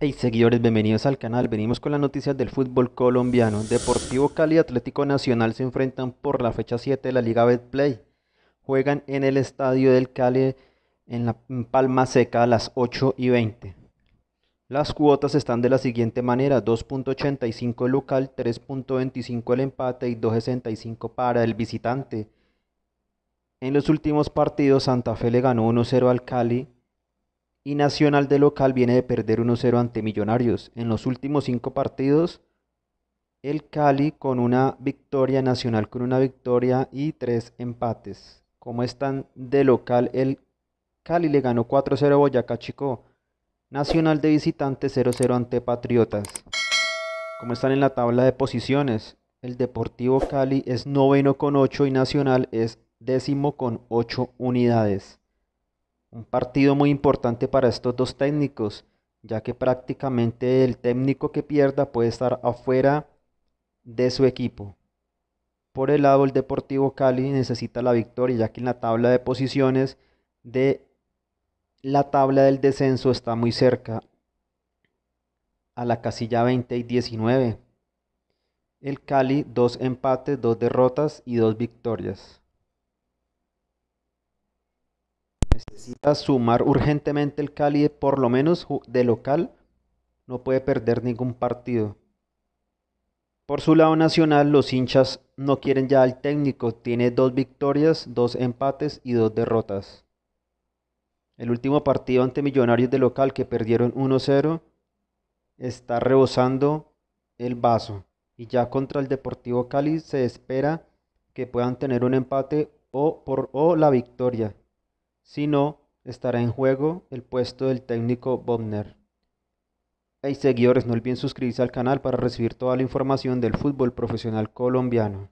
Hey seguidores, bienvenidos al canal. Venimos con las noticias del fútbol colombiano. Deportivo Cali y Atlético Nacional se enfrentan por la fecha 7 de la Liga Betplay. Juegan en el estadio del Cali en la Palma Seca a las 8 y 20. Las cuotas están de la siguiente manera: 2.85 el local, 3.25 el empate y 2.65 para el visitante. En los últimos partidos, Santa Fe le ganó 1-0 al Cali y Nacional de local viene de perder 1-0 ante Millonarios. En los últimos cinco partidos, el Cali con una victoria, Nacional con una victoria y tres empates. Como están de local, el Cali le ganó 4-0 a Boyacá Chico. Nacional de visitante 0-0 ante Patriotas. Como están en la tabla de posiciones? El Deportivo Cali es noveno con 8 y Nacional es décimo con 8 unidades. Un partido muy importante para estos dos técnicos, ya que prácticamente el técnico que pierda puede estar afuera de su equipo. Por el lado, el Deportivo Cali necesita la victoria, ya que en la tabla de posiciones de la tabla del descenso está muy cerca a la casilla 20 y 19. El Cali, dos empates, dos derrotas y dos victorias. necesita sumar urgentemente el Cali, por lo menos de local, no puede perder ningún partido. Por su lado nacional, los hinchas no quieren ya al técnico, tiene dos victorias, dos empates y dos derrotas. El último partido ante Millonarios de local que perdieron 1-0 está rebosando el vaso y ya contra el Deportivo Cali se espera que puedan tener un empate o, por, o la victoria. Si no, estará en juego el puesto del técnico Bobner. Hey seguidores, no olviden suscribirse al canal para recibir toda la información del fútbol profesional colombiano.